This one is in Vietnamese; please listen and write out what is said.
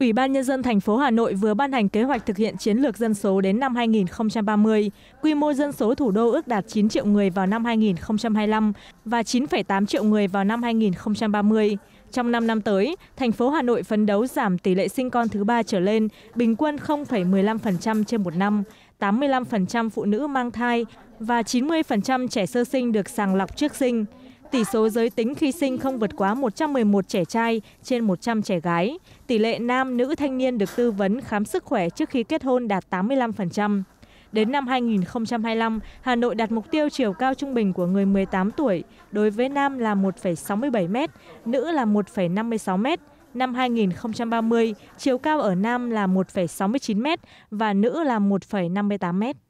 Ủy ban Nhân dân thành phố Hà Nội vừa ban hành kế hoạch thực hiện chiến lược dân số đến năm 2030, quy mô dân số thủ đô ước đạt 9 triệu người vào năm 2025 và 9,8 triệu người vào năm 2030. Trong 5 năm tới, thành phố Hà Nội phấn đấu giảm tỷ lệ sinh con thứ ba trở lên, bình quân 0,15% trên một năm, 85% phụ nữ mang thai và 90% trẻ sơ sinh được sàng lọc trước sinh tỷ số giới tính khi sinh không vượt quá một trăm một một trẻ trai trên một trăm trẻ gái tỷ lệ nam nữ thanh niên được tư vấn khám sức khỏe trước khi kết hôn đạt tám mươi năm Đến năm 2025, Hà Nội đặt mục tiêu chiều cao trung bình của người 18 tuổi đối với nam là 1,67 m, nữ là 1,56 m. Năm 2030, chiều cao ở nam là 1,69 m và nữ là 1,58 m.